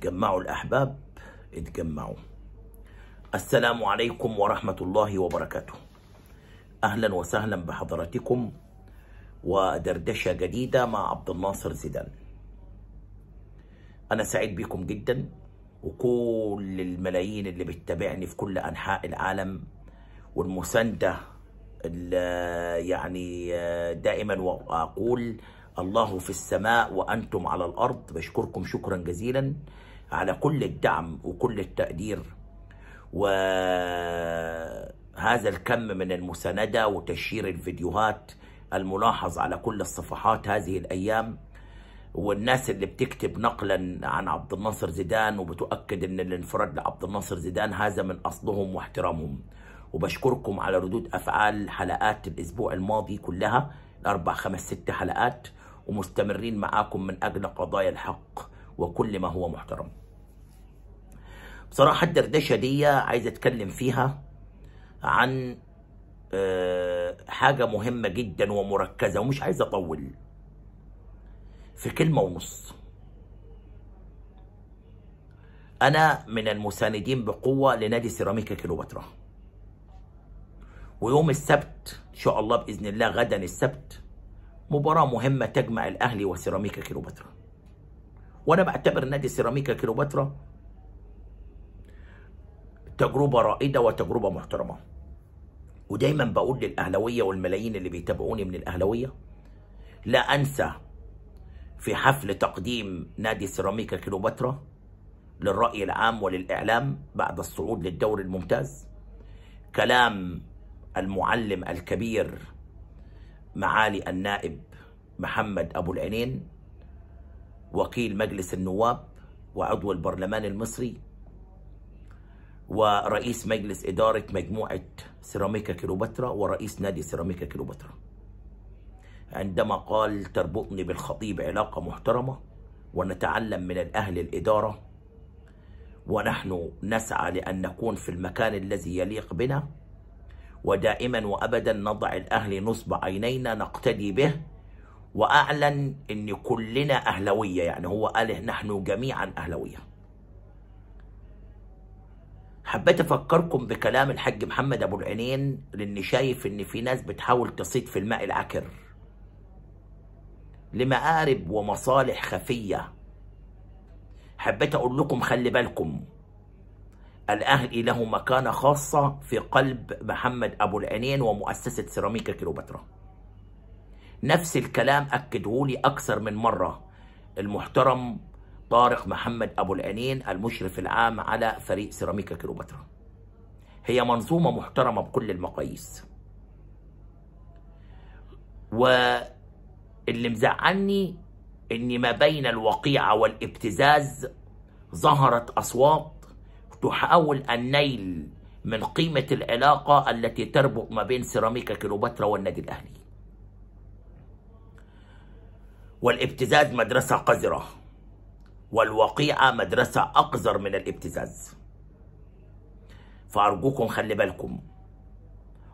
اتجمعوا الأحباب اتجمعوا السلام عليكم ورحمة الله وبركاته أهلا وسهلا بحضراتكم ودردشة جديدة مع عبد الناصر زيدان أنا سعيد بكم جدا وكل الملايين اللي بتتابعني في كل أنحاء العالم والمساندة يعني دائما وأقول الله في السماء وأنتم على الأرض بشكركم شكرا جزيلا على كل الدعم وكل التقدير وهذا الكم من المساندة وتشير الفيديوهات الملاحظ على كل الصفحات هذه الأيام والناس اللي بتكتب نقلا عن عبد الناصر زيدان وبتؤكد ان الانفراد لعبد الناصر زيدان هذا من اصلهم واحترامهم وبشكركم على ردود افعال حلقات الاسبوع الماضي كلها الاربع خمس ست حلقات ومستمرين معاكم من اجل قضايا الحق وكل ما هو محترم بصراحة الدردشة دي عايز اتكلم فيها عن آه، حاجة مهمة جدا ومركزة ومش عايز اطول في كلمة ونص انا من المساندين بقوة لنادي سيراميكا كيلوباترا ويوم السبت ان شاء الله باذن الله غدا السبت مباراة مهمة تجمع الاهلي وسيراميكا كيلوباترا وانا بعتبر نادي سيراميكا كيلوباترا تجربة رائدة وتجربة محترمة ودايما بقول للأهلوية والملايين اللي بيتابعوني من الأهلوية لا أنسى في حفل تقديم نادي سيراميكا كيلوباترا للرأي العام وللإعلام بعد الصعود للدوري الممتاز كلام المعلم الكبير معالي النائب محمد أبو العينين وكيل مجلس النواب وعضو البرلمان المصري ورئيس مجلس إدارة مجموعة سيراميكا كيلوباترا ورئيس نادي سيراميكا كيلوباترا عندما قال تربطني بالخطيب علاقة محترمة ونتعلم من الأهل الإدارة ونحن نسعى لأن نكون في المكان الذي يليق بنا ودائما وأبدا نضع الأهل نصب عينينا نقتدي به وأعلن أن كلنا أهلوية يعني هو قاله نحن جميعا أهلويه حبيت افكركم بكلام الحاج محمد ابو العينين لاني شايف ان في ناس بتحاول تصيد في الماء العكر لمآرب ومصالح خفية حبيت اقول لكم خلي بالكم الاهلي له مكانة خاصة في قلب محمد ابو العينين ومؤسسة سيراميكا كيلوباترا نفس الكلام اكدهولي اكثر من مرة المحترم طارق محمد أبو العنين المشرف العام على فريق سيراميكا كيلومترا هي منظومة محترمة بكل المقاييس واللي مزعلني ان ما بين الوقيعة والابتزاز ظهرت اصوات تحاول النيل من قيمة العلاقة التي تربط ما بين سيراميكا كيلوباترا والنادي الاهلي والابتزاز مدرسة قذرة والوقيعة مدرسة أقذر من الابتزاز فأرجوكم خلي بالكم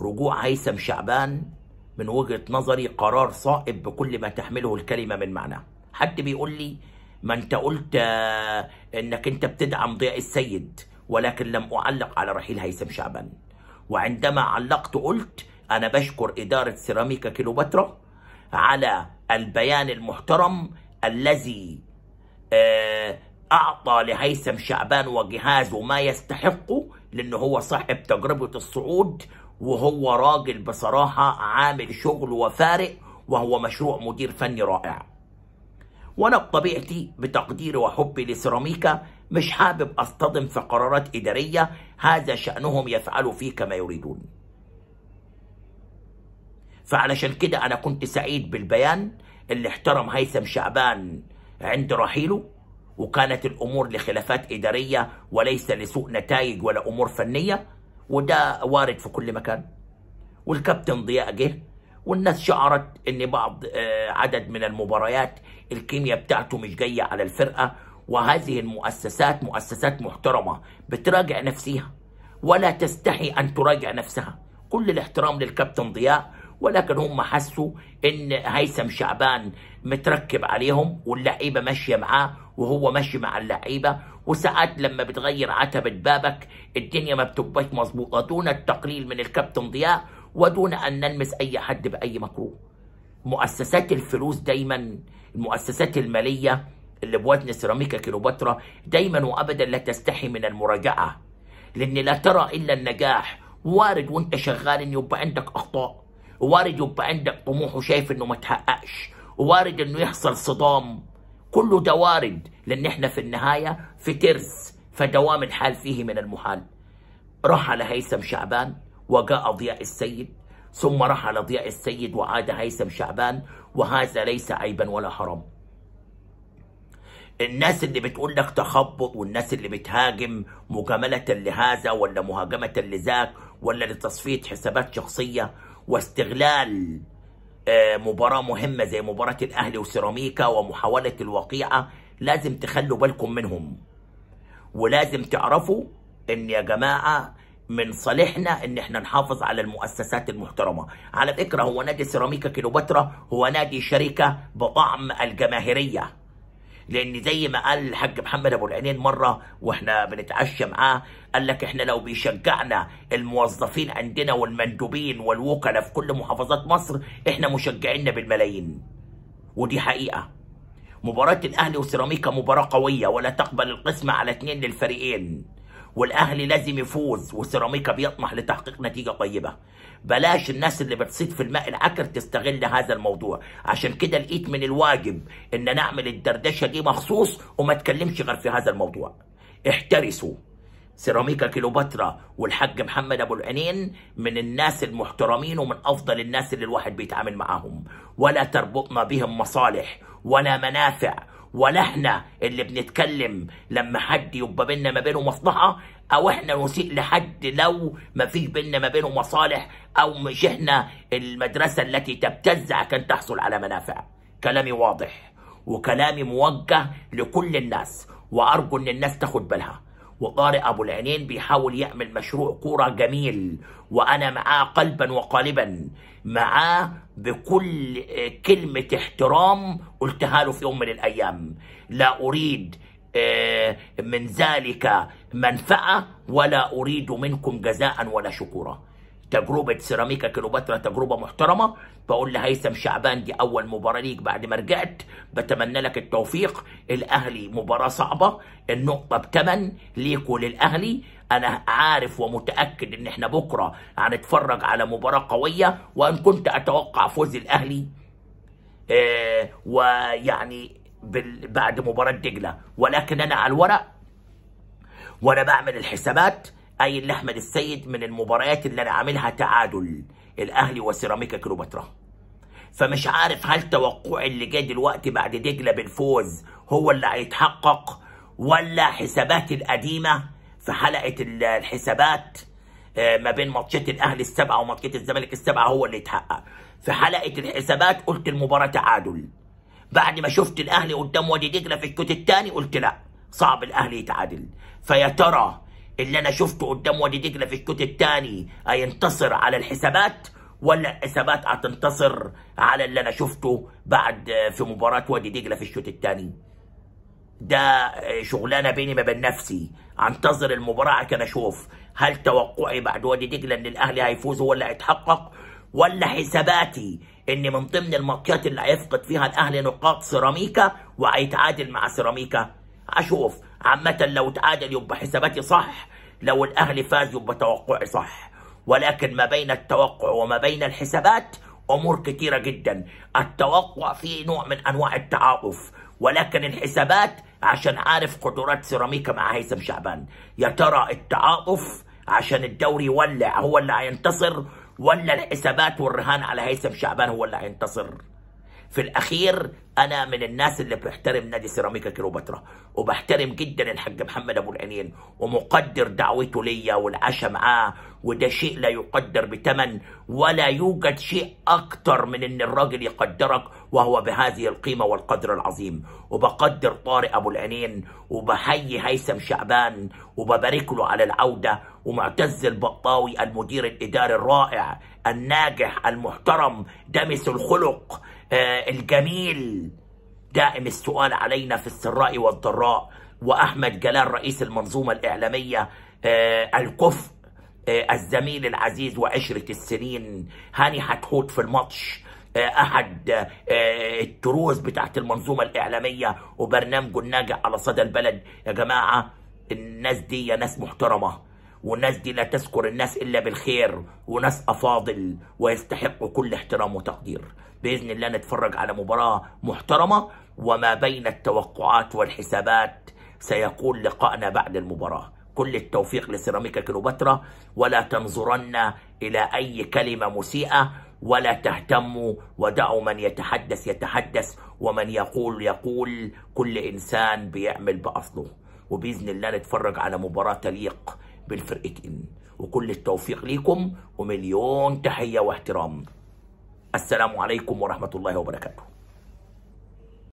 رجوع هيثم شعبان من وجهة نظري قرار صائب بكل ما تحمله الكلمة من معنى حد بيقول لي ما انت قلت آه، انك انت بتدعم ضياء السيد ولكن لم أعلق على رحيل هيثم شعبان وعندما علقت قلت أنا بشكر إدارة سيراميكا كيلوباترا على البيان المحترم الذي آه، أعطى لهيثم شعبان وجهازه ما يستحقه لأنه هو صاحب تجربة الصعود وهو راجل بصراحة عامل شغل وفارق وهو مشروع مدير فني رائع وأنا بطبيعتي بتقديري وحبي لسيراميكا مش حابب أصطدم في قرارات إدارية هذا شأنهم يفعلوا فيه كما يريدون فعلشان كده أنا كنت سعيد بالبيان اللي احترم هيثم شعبان عند رحيله وكانت الأمور لخلافات إدارية وليس لسوء نتائج ولا أمور فنية وده وارد في كل مكان والكابتن ضياء جه والناس شعرت ان بعض آه، عدد من المباريات الكيمياء بتاعته مش جايه على الفرقه وهذه المؤسسات مؤسسات محترمه بتراجع نفسها ولا تستحي ان تراجع نفسها كل الاحترام للكابتن ضياء ولكن هم حسوا ان هيثم شعبان متركب عليهم واللعيبه ماشيه معاه وهو ماشي مع اللعيبه وساعات لما بتغير عتبه بابك الدنيا ما بتبقاش مظبوطه دون التقليل من الكابتن ضياء ودون ان نلمس اي حد باي مكروه. مؤسسات الفلوس دايما المؤسسات الماليه اللي بوزن سيراميكا كيلوباترا دايما وابدا لا تستحي من المراجعه لان لا ترى الا النجاح وارد وانت شغال ان يبقى عندك اخطاء ووارد يبقى عندك طموح وشايف انه ما تحققش ووارد انه يحصل صدام كله ده وارد لان احنا في النهايه في ترس فدوام الحال فيه من المحال رحل هيثم شعبان وجاء ضياء السيد ثم رحل ضياء السيد وعاد هيثم شعبان وهذا ليس عيبا ولا حرام الناس اللي بتقول لك تخبط والناس اللي بتهاجم مجاملة لهذا ولا مهاجمة لذاك ولا لتصفية حسابات شخصية واستغلال آه، مباراة مهمة زي مباراة الأهلي وسيراميكا ومحاولة الوقيعة لازم تخلوا بالكم منهم ولازم تعرفوا إن يا جماعة من صالحنا إن إحنا نحافظ على المؤسسات المحترمة على فكرة هو نادي سيراميكا كيلوباترا هو نادي شركة بطعم الجماهيرية لان زي ما قال الحاج محمد ابو العينين مره واحنا بنتعشى معاه قال لك احنا لو بيشجعنا الموظفين عندنا والمندوبين والوكلاء في كل محافظات مصر احنا مشجعيننا بالملايين ودي حقيقه مباراه الاهلي وسيراميكا مباراه قويه ولا تقبل القسمه على اتنين للفريقين والاهلي لازم يفوز وسيراميكا بيطمح لتحقيق نتيجه طيبه بلاش الناس اللي بتصيد في الماء العكر تستغل هذا الموضوع عشان كده لقيت من الواجب ان انا اعمل الدردشه دي مخصوص وما اتكلمش غير في هذا الموضوع احترسوا سيراميكا كيلوباترا والحاج محمد ابو العينين من الناس المحترمين ومن افضل الناس اللي الواحد بيتعامل معاهم ولا تربطنا بهم مصالح ولا منافع ولا احنا اللي بنتكلم لما حد يبقى بينا ما بينه مصلحه او احنا نسيء لحد لو ما فيش بينا ما بينه مصالح او مش احنا المدرسه التي تبتز عشان تحصل على منافع كلامي واضح وكلامي موجه لكل الناس وارجو ان الناس تاخد بالها وطارق ابو العينين بيحاول يعمل مشروع كوره جميل وانا معاه قلبا وقالبا معاه بكل آه، كلمه احترام قلتها له في يوم من الايام لا اريد آه، من ذلك منفعه ولا اريد منكم جزاء ولا شكورا تجربه سيراميكا كليوباترا تجربه محترمه بقول لهيثم شعبان دي اول مباراه ليك بعد ما رجعت بتمنى لك التوفيق الاهلي مباراه صعبه النقطه بتمن ليك وللاهلي انا عارف ومتاكد ان احنا بكره هنتفرج على مباراه قويه وان كنت اتوقع فوز الاهلي إيه ويعني بعد مباراه دجله ولكن انا على الورق وانا بعمل الحسابات اي احمد السيد من المباريات اللي انا عاملها تعادل الاهلي وسيراميكا كليوباترا فمش عارف هل توقعي اللي جه دلوقتي بعد دجله بالفوز هو اللي هيتحقق ولا حساباتي القديمه في حلقه الحسابات آه، ما بين ماتشات الاهلي السبعه وماتشات الزمالك السبعه هو اللي يتحقق في حلقه الحسابات قلت المباراه تعادل بعد ما شفت الاهلي قدام وادي دجله في الشوط الثاني قلت لا صعب الاهلي يتعادل فيا ترى اللي انا شفته قدام وادي دجله في الشوط الثاني هينتصر على الحسابات ولا الحسابات هتنتصر على اللي انا شفته بعد في مباراه وادي دجله في الشوط الثاني ده شغلانه بيني ما بين نفسي انتظر المباراه عشان اشوف هل توقعي بعد وادي دجله ان الاهلي هيفوز هو اللي هيتحقق ولا حساباتي ان من ضمن الماتشات اللي هيفقد فيها الاهلي نقاط سيراميكا وهيتعادل مع سيراميكا اشوف عامة لو تعادل يبقى حساباتي صح لو الاهلي فاز يبقى توقعي صح ولكن ما بين التوقع وما بين الحسابات امور كتيرة جدا التوقع فيه نوع من انواع التعاطف ولكن الحسابات عشان عارف قدرات سيراميكا مع هيثم شعبان يا ترى التعاطف عشان الدوري يولع هو اللي هينتصر ولا الحسابات والرهان على هيثم شعبان هو اللي هينتصر في الاخير انا من الناس اللي بحترم نادي سيراميكا كيلوباترا وبحترم جدا الحاج محمد ابو العينين ومقدر دعوته ليا والعشاء معاه وده شيء لا يقدر بثمن ولا يوجد شيء اكتر من ان الراجل يقدرك وهو بهذه القيمه والقدر العظيم وبقدر طارق ابو العينين وبحيي هيثم شعبان وببارك له على العوده ومعتز البطاوي المدير الاداري الرائع الناجح المحترم دمس الخلق آه، الجميل دائم السؤال علينا في السراء والضراء وأحمد جلال رئيس المنظومة الإعلامية آه، الكفء آه، الزميل العزيز وعشرة السنين هاني حتحوت في الماتش احد التروس بتاعت المنظومه الاعلاميه وبرنامجه الناجح على صدى البلد يا جماعه الناس دي يا ناس محترمه والناس دي لا تذكر الناس إلا بالخير وناس أفاضل ويستحقوا كل احترام وتقدير بإذن الله نتفرج على مباراة محترمة وما بين التوقعات والحسابات سيكون لقاءنا بعد المباراة كل التوفيق لسيراميكا كيلوباترا ولا تنظرن إلى أي كلمة مسيئة ولا تهتموا ودعوا من يتحدث يتحدث ومن يقول يقول كل إنسان بيعمل بأصله وبإذن الله نتفرج على مباراة تليق بالفرقتين وكل التوفيق ليكم ومليون تحية واحترام السلام عليكم ورحمة الله وبركاته